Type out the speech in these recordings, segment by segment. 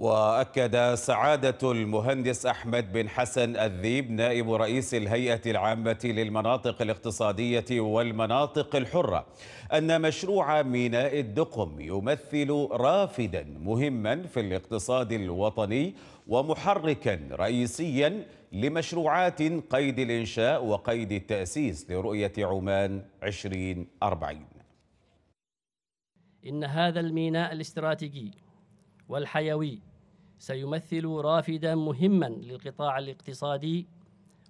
وأكد سعادة المهندس أحمد بن حسن الذيب نائب رئيس الهيئة العامة للمناطق الاقتصادية والمناطق الحرة أن مشروع ميناء الدقم يمثل رافدا مهما في الاقتصاد الوطني ومحركا رئيسيا لمشروعات قيد الإنشاء وقيد التأسيس لرؤية عمان 2040 إن هذا الميناء الاستراتيجي والحيوي سيمثل رافدا مهما للقطاع الاقتصادي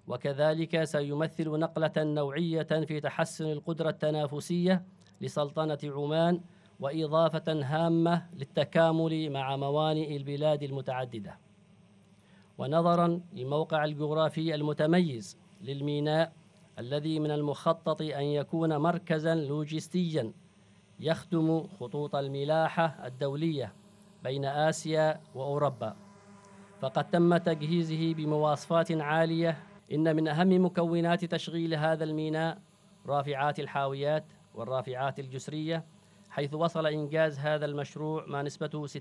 وكذلك سيمثل نقلة نوعية في تحسن القدرة التنافسية لسلطنة عمان وإضافة هامة للتكامل مع موانئ البلاد المتعددة ونظرا لموقع الجغرافي المتميز للميناء الذي من المخطط أن يكون مركزا لوجستيا يخدم خطوط الملاحة الدولية بين آسيا وأوروبا فقد تم تجهيزه بمواصفات عالية إن من أهم مكونات تشغيل هذا الميناء رافعات الحاويات والرافعات الجسرية حيث وصل إنجاز هذا المشروع ما نسبته 60%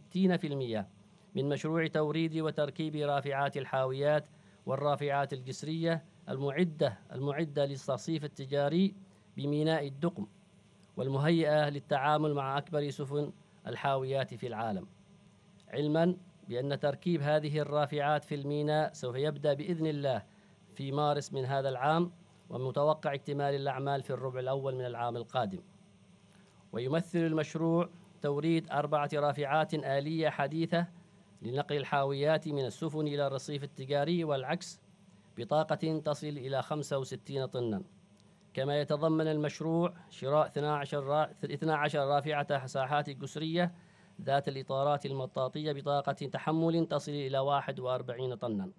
من مشروع توريد وتركيب رافعات الحاويات والرافعات الجسرية المعدة المعدة للصيف التجاري بميناء الدقم والمهيئة للتعامل مع أكبر سفن الحاويات في العالم علما بأن تركيب هذه الرافعات في الميناء سوف يبدأ بإذن الله في مارس من هذا العام ومتوقع اكتمال الأعمال في الربع الأول من العام القادم ويمثل المشروع توريد أربعة رافعات آلية حديثة لنقل الحاويات من السفن إلى الرصيف التجاري والعكس بطاقة تصل إلى 65 طنا كما يتضمن المشروع شراء 12 رافعة ساحات قسرية ذات الإطارات المطاطية بطاقة تحمل تصل إلى 41 طناً